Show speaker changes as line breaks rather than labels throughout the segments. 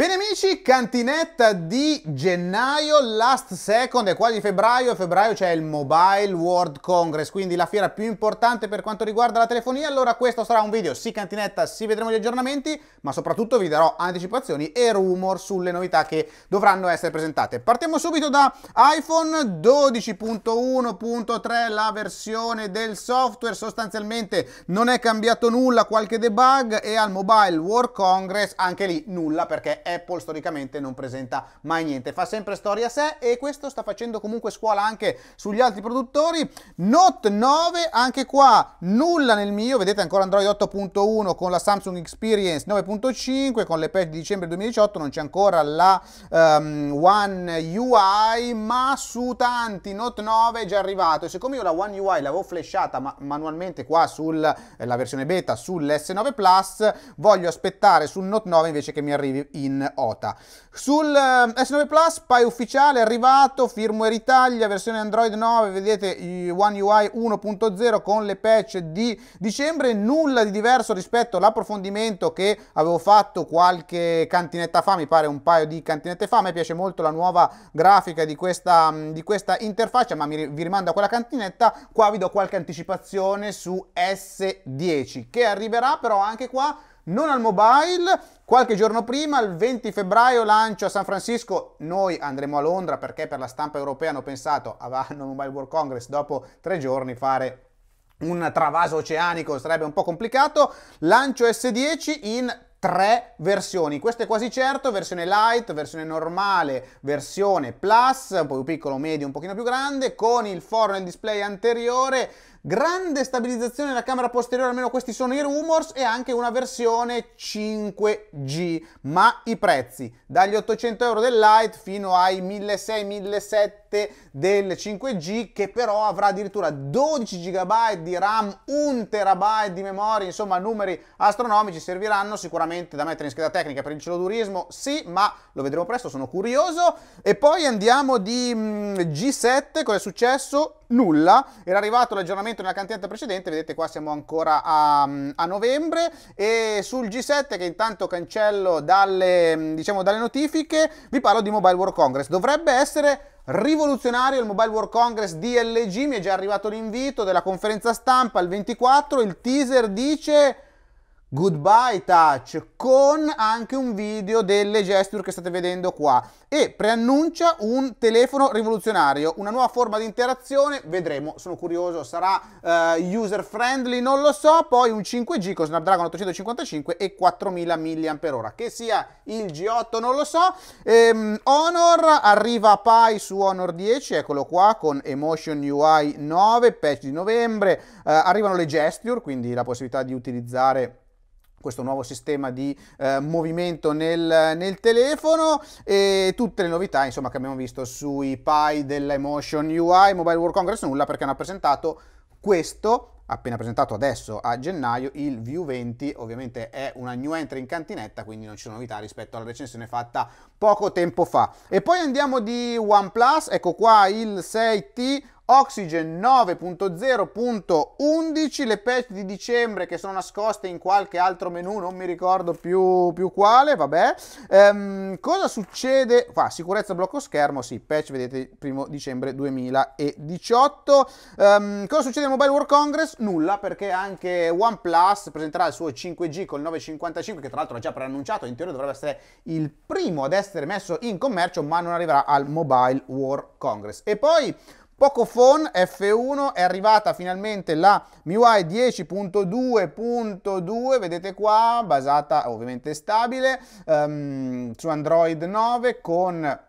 Bene amici, cantinetta di gennaio, last second è quasi febbraio, a febbraio c'è il Mobile World Congress, quindi la fiera più importante per quanto riguarda la telefonia, allora questo sarà un video, sì cantinetta, sì vedremo gli aggiornamenti, ma soprattutto vi darò anticipazioni e rumor sulle novità che dovranno essere presentate. Partiamo subito da iPhone 12.1.3, la versione del software, sostanzialmente non è cambiato nulla, qualche debug e al Mobile World Congress anche lì nulla perché è Apple storicamente non presenta mai niente, fa sempre storia a sé e questo sta facendo comunque scuola anche sugli altri produttori. Note 9, anche qua nulla nel mio, vedete ancora Android 8.1 con la Samsung Experience 9.5, con le patch di dicembre 2018 non c'è ancora la um, One UI, ma su tanti Note 9 è già arrivato e siccome io la One UI l'avevo flashata ma manualmente qua sulla eh, versione beta sull'S9 Plus, voglio aspettare sul Note 9 invece che mi arrivi in OTA. Sul ehm, S9 Plus, poi ufficiale, arrivato, firmware Italia, versione Android 9, vedete One UI 1.0 con le patch di dicembre, nulla di diverso rispetto all'approfondimento che avevo fatto qualche cantinetta fa, mi pare un paio di cantinette fa, a me piace molto la nuova grafica di questa, mm, di questa interfaccia, ma mi, vi rimando a quella cantinetta, qua vi do qualche anticipazione su S10 che arriverà però anche qua non al mobile. Qualche giorno prima, il 20 febbraio, lancio a San Francisco. Noi andremo a Londra perché per la stampa europea hanno pensato, avranno ah, Mobile World Congress, dopo tre giorni fare un travaso oceanico sarebbe un po' complicato. Lancio S10 in tre versioni, questo è quasi certo, versione light, versione normale, versione plus, un po' più piccolo, medio, un pochino più grande, con il forno e il display anteriore, grande stabilizzazione della camera posteriore, almeno questi sono i rumors, e anche una versione 5G. Ma i prezzi, dagli 800 euro del Lite fino ai 1600-1700 del 5G, che però avrà addirittura 12 GB di RAM, 1 TB di memoria, insomma numeri astronomici, serviranno sicuramente da mettere in scheda tecnica per il celodurismo, sì, ma lo vedremo presto, sono curioso. E poi andiamo di mm, G7, cosa è successo? nulla, era arrivato l'aggiornamento nella cantata precedente, vedete qua siamo ancora a, a, novembre e sul G7 che intanto cancello dalle, diciamo, dalle notifiche vi parlo di Mobile World Congress, dovrebbe essere rivoluzionario il Mobile World Congress di LG, mi è già arrivato l'invito della conferenza stampa il 24, il teaser dice Goodbye Touch con anche un video delle gesture che state vedendo qua e preannuncia un telefono rivoluzionario, una nuova forma di interazione, vedremo, sono curioso, sarà eh, user friendly, non lo so, poi un 5G con Snapdragon 855 e 4000 mAh, che sia il G8 non lo so, ehm, Honor arriva a Pi su Honor 10, eccolo qua con Emotion UI 9, patch di novembre, eh, arrivano le gesture, quindi la possibilità di utilizzare questo nuovo sistema di eh, movimento nel, nel, telefono e tutte le novità insomma, che abbiamo visto sui Pi dell'Emotion UI Mobile World Congress nulla perché hanno presentato questo appena presentato adesso a gennaio il View 20 ovviamente è una new entry in cantinetta quindi non ci sono novità rispetto alla recensione fatta poco tempo fa e poi andiamo di OnePlus ecco qua il 6T Oxygen 9.0.11, le patch di dicembre che sono nascoste in qualche altro menu, non mi ricordo più, più quale, vabbè. Ehm, cosa succede? Qua, sicurezza blocco schermo, sì, patch vedete primo dicembre 2018. Ehm, cosa succede al Mobile World Congress? Nulla, perché anche OnePlus presenterà il suo 5G col 955, che tra l'altro ha già preannunciato, in teoria dovrebbe essere il primo ad essere messo in commercio, ma non arriverà al Mobile World Congress. E poi... Pocophone F1 è arrivata finalmente la MIUI 10.2.2, vedete qua, basata ovviamente stabile um, su Android 9 con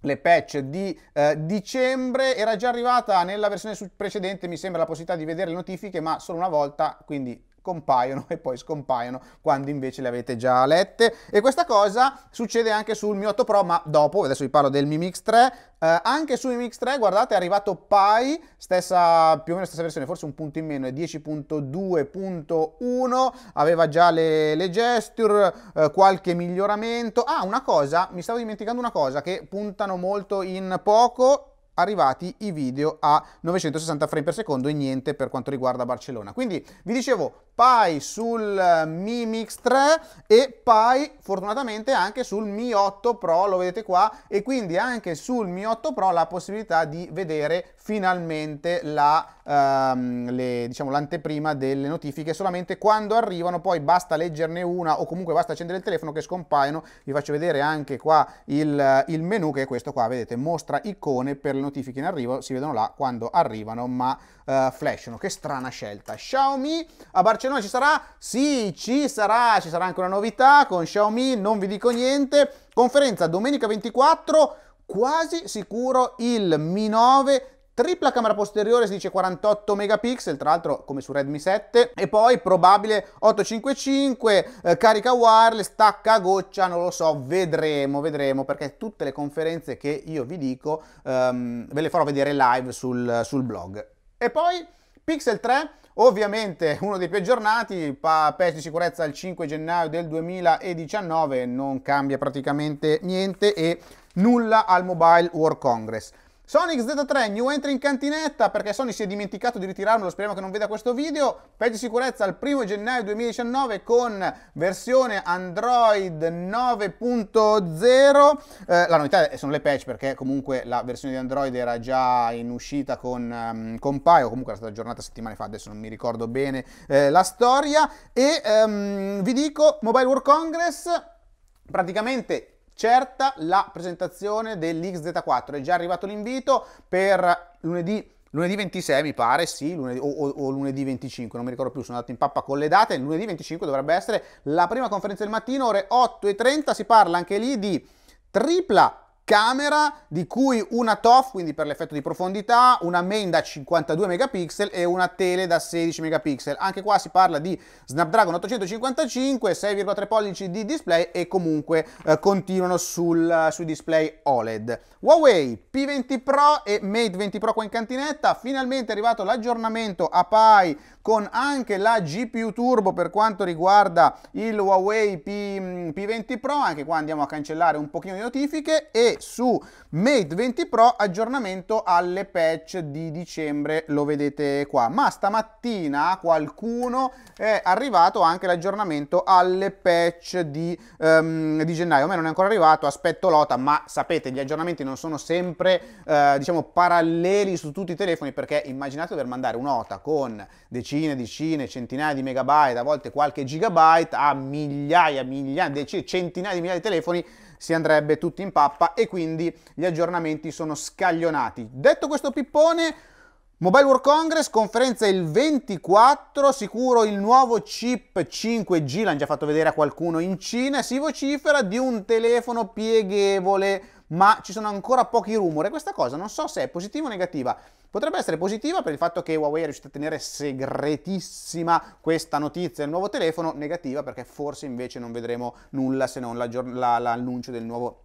le patch di eh, dicembre era già arrivata nella versione precedente mi sembra la possibilità di vedere le notifiche ma solo una volta quindi compaiono e poi scompaiono quando invece le avete già lette. E questa cosa succede anche sul Mi 8 Pro, ma dopo, adesso vi parlo del Mi Mix 3, eh, anche su Mi Mix 3, guardate, è arrivato Pi, stessa, più o meno stessa versione, forse un punto in meno, è 10.2.1, aveva già le, le gesture, eh, qualche miglioramento. Ah, una cosa, mi stavo dimenticando una cosa, che puntano molto in poco arrivati i video a 960 frame per secondo e niente per quanto riguarda Barcellona. Quindi vi dicevo Pi sul eh, Mi Mix 3 e Pi fortunatamente anche sul Mi 8 Pro, lo vedete qua, e quindi anche sul Mi 8 Pro la possibilità di vedere finalmente la, ehm, le, diciamo, l'anteprima delle notifiche, solamente quando arrivano poi basta leggerne una o comunque basta accendere il telefono che scompaiono, vi faccio vedere anche qua il, il menu che è questo qua, vedete, mostra icone per le notifiche in arrivo, si vedono là quando arrivano ma eh, flashano, che strana scelta. Xiaomi a Barcellona ci sarà? Sì, ci sarà, ci sarà anche una novità con Xiaomi, non vi dico niente, conferenza domenica 24, quasi sicuro il Mi 9 Tripla camera posteriore si dice 48 megapixel, tra l'altro come su Redmi 7, e poi probabile 855, eh, carica wireless, stacca a goccia, non lo so, vedremo, vedremo, perché tutte le conferenze che io vi dico ehm, ve le farò vedere live sul, sul blog. E poi Pixel 3, ovviamente uno dei più aggiornati, patch di sicurezza il 5 gennaio del 2019, non cambia praticamente niente e nulla al Mobile World Congress. Sonic Z3 new entry in cantinetta perché Sony si è dimenticato di ritirarmelo, speriamo che non veda questo video. Patch sicurezza al 1 gennaio 2019 con versione Android 9.0. Eh, la novità sono le patch perché comunque la versione di Android era già in uscita con, um, con Pi o comunque era stata aggiornata settimane fa, adesso non mi ricordo bene eh, la storia. E um, vi dico, Mobile World Congress praticamente certa la presentazione dell'XZ4. È già arrivato l'invito per lunedì lunedì 26 mi pare, sì, lunedì, o, o, lunedì 25, non mi ricordo più, sono andato in pappa con le date, lunedì 25 dovrebbe essere la prima conferenza del mattino, ore 8.30, si parla anche lì di tripla camera di cui una TOF, quindi per l'effetto di profondità, una main da 52 megapixel e una tele da 16 megapixel. Anche qua si parla di Snapdragon 855, 6,3 pollici di display e comunque eh, continuano sul, eh, sui display OLED. Huawei P20 Pro e Mate 20 Pro qua in cantinetta, finalmente è arrivato l'aggiornamento a Pi con anche la GPU Turbo per quanto riguarda il Huawei P, 20 mm, Pro, anche qua andiamo a cancellare un pochino di notifiche e su Mate 20 Pro aggiornamento alle patch di dicembre, lo vedete qua. Ma stamattina qualcuno è arrivato anche l'aggiornamento alle patch di, um, di gennaio, a me non è ancora arrivato, aspetto l'OTA, ma sapete gli aggiornamenti non sono sempre eh, diciamo paralleli su tutti i telefoni perché immaginate dover mandare un'OTA con decine decine, decine, centinaia di megabyte, a volte qualche gigabyte, a migliaia, migliaia, decine, centinaia di migliaia di telefoni si andrebbe tutto in pappa e quindi gli aggiornamenti sono scaglionati. Detto questo pippone, Mobile World Congress, conferenza il 24, sicuro il nuovo chip 5G, l'hanno già fatto vedere a qualcuno in Cina, si vocifera di un telefono pieghevole, ma ci sono ancora pochi rumori. Questa cosa non so se è positiva o negativa. Potrebbe essere positiva per il fatto che Huawei è riuscita a tenere segretissima questa notizia del nuovo telefono, negativa perché forse invece non vedremo nulla se non l'annuncio del nuovo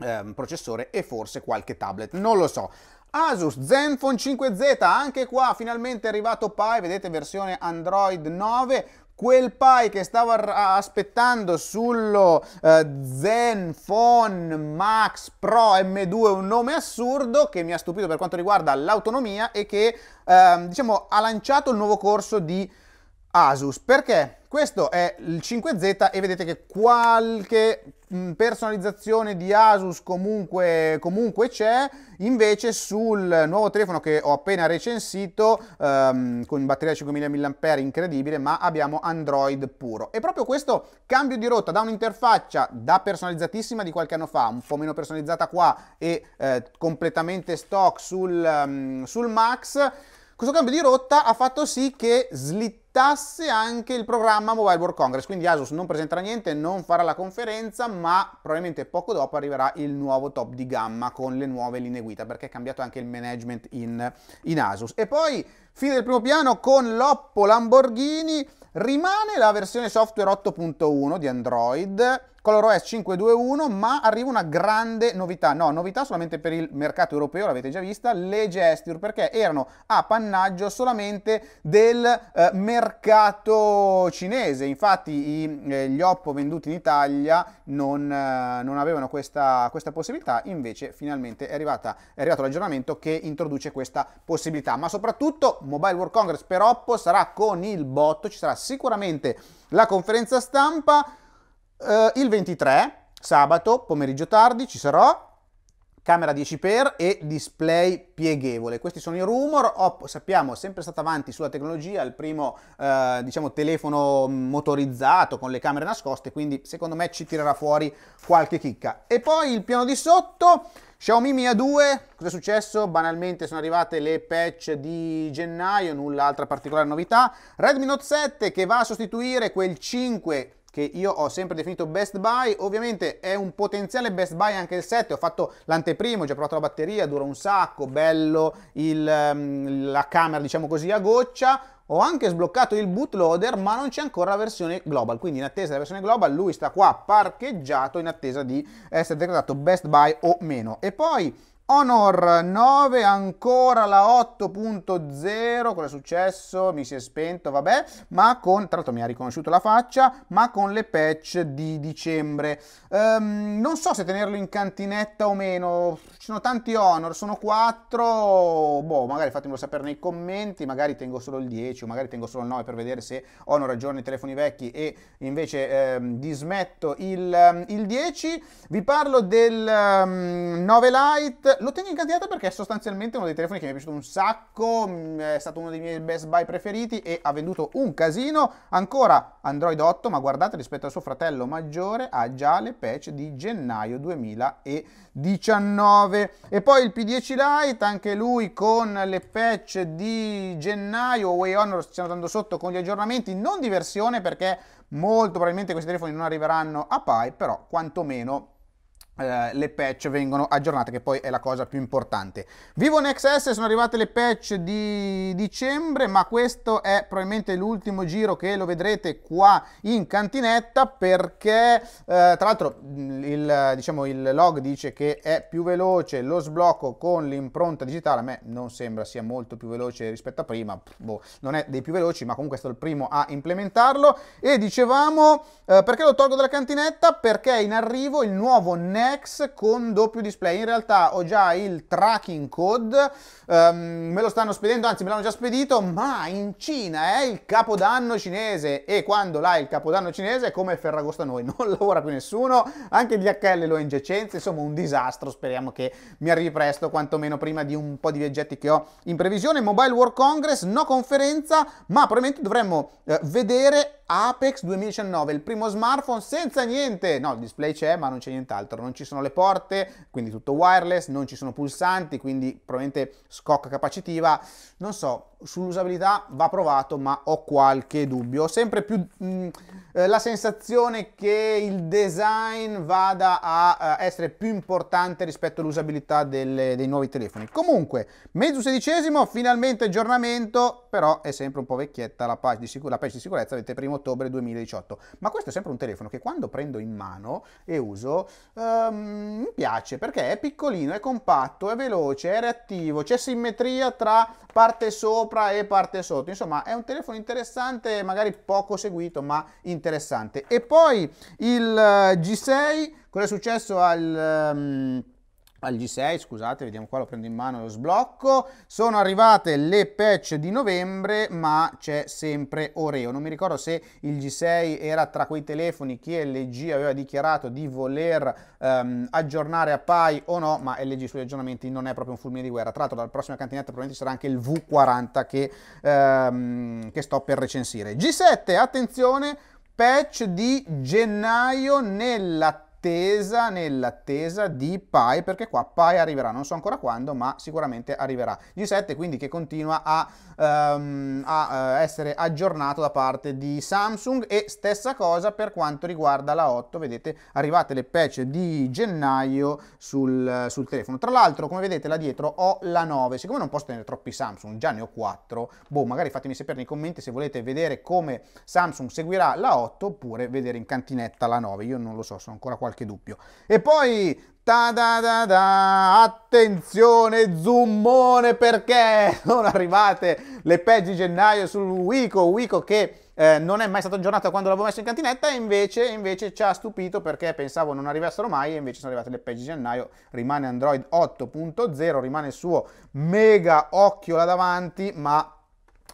eh, processore e forse qualche tablet, non lo so. Asus Zenfone 5Z, anche qua finalmente è arrivato Pi, vedete versione Android 9 quel Pi che stavo aspettando sullo eh, Zenfone Max Pro M2, un nome assurdo che mi ha stupito per quanto riguarda l'autonomia e che eh, diciamo, ha lanciato il nuovo corso di Asus. Perché? Questo è il 5Z e vedete che qualche Mm, personalizzazione di Asus comunque, comunque c'è, invece sul nuovo telefono che ho appena recensito ehm, con batteria 5000 mAh incredibile ma abbiamo Android puro e proprio questo cambio di rotta da un'interfaccia da personalizzatissima di qualche anno fa, un po' meno personalizzata qua e eh, completamente stock sul, um, sul Max, questo cambio di rotta ha fatto sì che slittare aspettasse anche il programma Mobile World Congress, quindi Asus non presenterà niente, non farà la conferenza, ma probabilmente poco dopo arriverà il nuovo top di gamma con le nuove linee guida, perché è cambiato anche il management in, in Asus. E poi, fine del primo piano, con l'Oppo Lamborghini rimane la versione software 8.1 di Android, ColorOS 521, ma arriva una grande novità, no, novità solamente per il mercato europeo, l'avete già vista, le gesture, perché erano a pannaggio solamente del eh, mercato mercato cinese. Infatti i, eh, gli Oppo venduti in Italia non, eh, non avevano questa, questa, possibilità, invece finalmente è, arrivata, è arrivato l'aggiornamento che introduce questa possibilità. Ma soprattutto Mobile World Congress per Oppo sarà con il botto, ci sarà sicuramente la conferenza stampa eh, il 23, sabato pomeriggio tardi, ci sarò camera 10x e display pieghevole. Questi sono i rumor, Oppo sappiamo è sempre stato avanti sulla tecnologia, il primo eh, diciamo, telefono motorizzato con le camere nascoste, quindi secondo me ci tirerà fuori qualche chicca. E poi il piano di sotto, Xiaomi Mi A2, Cos'è successo? Banalmente sono arrivate le patch di gennaio, nulla altra particolare novità. Redmi Note 7 che va a sostituire quel 5 che io ho sempre definito best buy, ovviamente è un potenziale best buy anche il 7, ho fatto l'anteprimo, ho già provato la batteria, dura un sacco, bello il, ehm, la camera diciamo così a goccia, ho anche sbloccato il bootloader ma non c'è ancora la versione global, quindi in attesa della versione global lui sta qua parcheggiato in attesa di essere decretato best buy o meno. E poi Honor 9, ancora la 8.0, cosa è successo? Mi si è spento, vabbè, ma con, tra l'altro mi ha riconosciuto la faccia, ma con le patch di dicembre. Um, non so se tenerlo in cantinetta o meno, ci sono tanti Honor, sono 4, boh, magari fatemelo sapere nei commenti, magari tengo solo il 10 o magari tengo solo il 9 per vedere se Honor aggiorna i telefoni vecchi e invece um, dismetto il, um, il 10. Vi parlo del 9 ehm, Lite lo tengo in perché è sostanzialmente uno dei telefoni che mi è piaciuto un sacco, mm, è stato uno dei miei best buy preferiti e ha venduto un casino. Ancora Android 8, ma guardate rispetto al suo fratello maggiore ha già le patch di gennaio 2019. E poi il P10 Lite, anche lui con le patch di gennaio, Way Honor stiamo andando sotto con gli aggiornamenti, non di versione perché molto probabilmente questi telefoni non arriveranno a Pi, però quantomeno eh, le patch vengono aggiornate, che poi è la cosa più importante. Vivo NXS sono arrivate le patch di dicembre, ma questo è probabilmente l'ultimo giro che lo vedrete qua in cantinetta perché uh, tra l'altro il, diciamo, il log dice che è più veloce lo sblocco con l'impronta digitale, a me non sembra sia molto più veloce rispetto a prima, boh, non è dei più veloci, ma comunque è stato il primo a implementarlo e dicevamo uh, perché lo tolgo dalla cantinetta? Perché è in arrivo il nuovo NET Max con doppio display. In realtà ho già il tracking code, um, me lo stanno spedendo, anzi me l'hanno già spedito, ma in Cina è il capodanno cinese e quando l'hai il capodanno cinese è come Ferragosto a noi, non lavora più nessuno, anche gli HL lo in giacenza, insomma un disastro, speriamo che mi arrivi presto, quantomeno prima di un po' di viaggetti che ho in previsione. Mobile World Congress, no conferenza, ma probabilmente dovremmo eh, vedere Apex 2019, il primo smartphone senza niente, no il display c'è ma non c'è nient'altro, non ci sono le porte, quindi tutto wireless, non ci sono pulsanti, quindi probabilmente scocca capacitiva. Non so, sull'usabilità va provato, ma ho qualche dubbio. Ho sempre più mh, mm, eh, la sensazione che il design vada a eh, essere più importante rispetto all'usabilità dei nuovi telefoni. Comunque, mezzo sedicesimo, finalmente aggiornamento, però è sempre un po' vecchietta la patch di, sicur- la patch di sicurezza, avete 1 ottobre 2018. Ma questo è sempre un telefono che quando prendo in mano e uso... Eh, Ehm, mi piace perché è piccolino, è compatto, è veloce, è reattivo, c'è simmetria tra parte sopra e parte sotto. Insomma, è un telefono interessante, magari poco seguito, ma interessante. E poi il G6, cosa è successo al... Ehm, al G6, scusate, vediamo qua, lo prendo in mano e lo sblocco. Sono arrivate le patch di novembre, ma c'è sempre Oreo. Non mi ricordo se il G6 era tra quei telefoni che LG aveva dichiarato di voler um, aggiornare a Pi o no, ma LG sugli aggiornamenti non è proprio un fulmine di guerra. Tra l'altro dalla prossima cantinetta probabilmente sarà anche il V40 che, um, che sto per recensire. G7, attenzione, patch di gennaio nella nell'attesa, nell'attesa di Pi, perché qua Pi arriverà, non so ancora quando, ma sicuramente arriverà. G7 quindi che continua a, um, a eh, essere aggiornato da parte di Samsung e stessa cosa per quanto riguarda la 8, vedete arrivate le patch di gennaio sul, sul telefono. Tra l'altro come vedete là dietro ho la 9, siccome non posso tenere troppi Samsung, già ne ho 4, boh magari fatemi sapere nei commenti se volete vedere come Samsung seguirà la 8 oppure vedere in cantinetta la 9, io non lo so, sono ancora qualche qualche dubbio. E poi ta da da da attenzione zoomone perché sono arrivate le peggio di gennaio sul Wico, Wico che eh, non è mai stato aggiornato quando l'avevo messo in cantinetta e invece, invece, ci ha stupito perché pensavo non arrivassero mai e invece sono arrivate le peggi di gennaio, rimane Android 8.0, rimane il suo mega occhio là davanti ma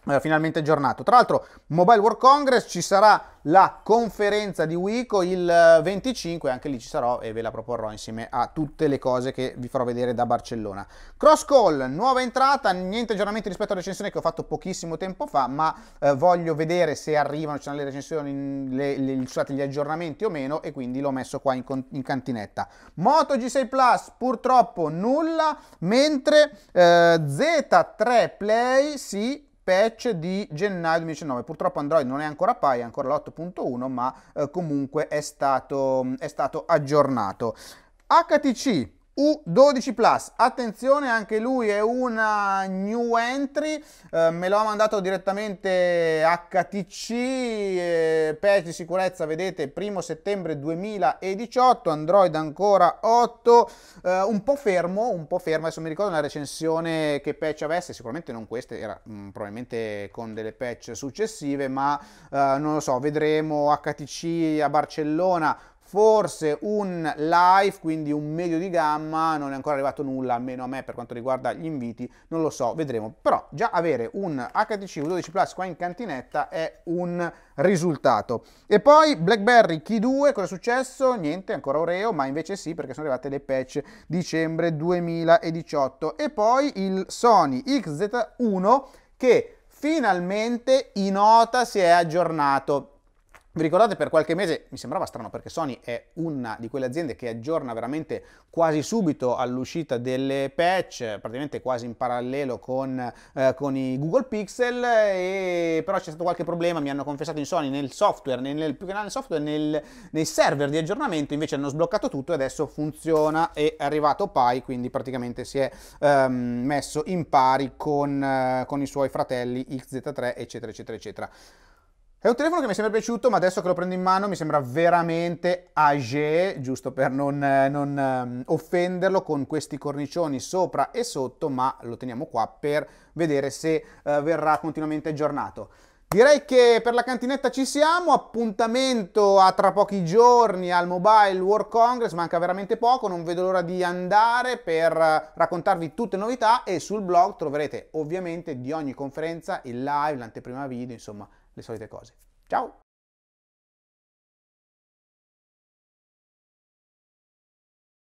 eh, finalmente aggiornato. Tra l'altro, Mobile World Congress ci sarà la conferenza di Wico il 25, eh, anche lì ci sarò e ve la proporrò insieme a tutte le cose che vi farò vedere da Barcellona. Cross Call, nuova entrata, niente aggiornamenti rispetto alla recensione che ho fatto pochissimo tempo fa, ma eh, voglio vedere se arrivano, ci sono le recensioni, le, le, scusate, gli aggiornamenti o meno e quindi l'ho messo qua in, in cantinetta. Moto G6 Plus, purtroppo nulla, mentre eh, Z3 Play sì, patch di gennaio 2019. Purtroppo Android non è ancora pari, è ancora l'8.1, ma eh, comunque è stato, è stato aggiornato. HTC U12 Plus, attenzione anche lui è una eh, new entry, eh, me l'ha mandato direttamente HTC, eh, patch di sicurezza vedete primo settembre 2018, Android ancora 8, eh, un po' fermo, un po' fermo, adesso mi ricordo una recensione che patch avesse, sicuramente non questa, era mh, mm, probabilmente con delle patch successive, ma eh, non lo so, vedremo HTC a Barcellona, forse un live, quindi un medio di gamma, non è ancora arrivato nulla, almeno a me per quanto riguarda gli inviti, non lo so, vedremo. Però già avere un HTC U12 Plus qua in cantinetta è un risultato. E poi BlackBerry Key 2, cosa è successo? Niente, ancora Oreo, ma invece sì perché sono arrivate le patch dicembre 2018. E poi il Sony XZ1 che finalmente in nota si è aggiornato vi ricordate per qualche mese, mi sembrava strano perché Sony è una di quelle aziende che aggiorna veramente quasi subito all'uscita delle patch, praticamente quasi in parallelo con, eh, con i Google Pixel, e... però c'è stato qualche problema, mi hanno confessato in Sony nel software, nel, più che nel software, nel, nei server di aggiornamento, invece hanno sbloccato tutto e adesso funziona, è arrivato Pi, quindi praticamente si è ehm, messo in pari con, eh, con i suoi fratelli XZ3, eccetera, eccetera, eccetera. È un telefono che mi è sempre piaciuto, ma adesso che lo prendo in mano mi sembra veramente age, giusto per non, eh, non, ehm, offenderlo, con questi cornicioni sopra e sotto, ma lo teniamo qua per vedere se uh, verrà continuamente aggiornato. Direi che per la cantinetta ci siamo, appuntamento a tra pochi giorni al Mobile World Congress, manca veramente poco, non vedo l'ora di andare per eh, raccontarvi tutte le novità e sul blog troverete ovviamente di ogni conferenza il live, l'anteprima video, insomma le solite cose. Ciao!